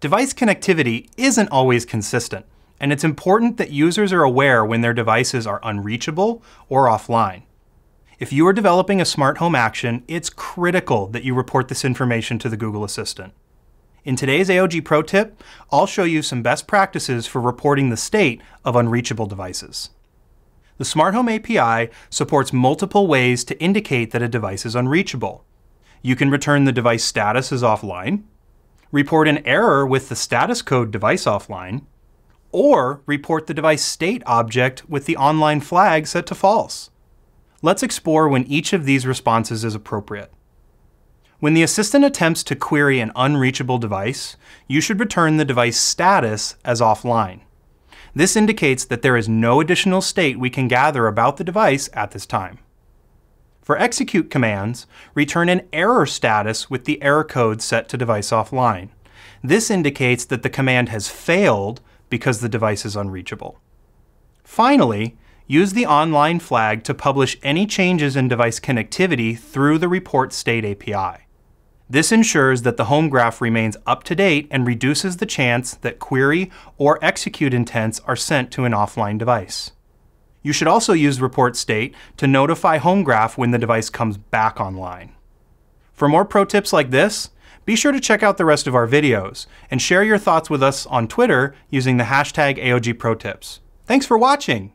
Device connectivity isn't always consistent, and it's important that users are aware when their devices are unreachable or offline. If you are developing a smart home action, it's critical that you report this information to the Google Assistant. In today's AOG Pro Tip, I'll show you some best practices for reporting the state of unreachable devices. The Smart Home API supports multiple ways to indicate that a device is unreachable. You can return the device status as offline, report an error with the status code device offline, or report the device state object with the online flag set to false. Let's explore when each of these responses is appropriate. When the assistant attempts to query an unreachable device, you should return the device status as offline. This indicates that there is no additional state we can gather about the device at this time. For execute commands, return an error status with the error code set to device offline. This indicates that the command has failed because the device is unreachable. Finally, use the online flag to publish any changes in device connectivity through the report state API. This ensures that the home graph remains up to date and reduces the chance that query or execute intents are sent to an offline device. You should also use report state to notify HomeGraph when the device comes back online. For more pro tips like this, be sure to check out the rest of our videos and share your thoughts with us on Twitter using the hashtag AOGProTips. Thanks for watching!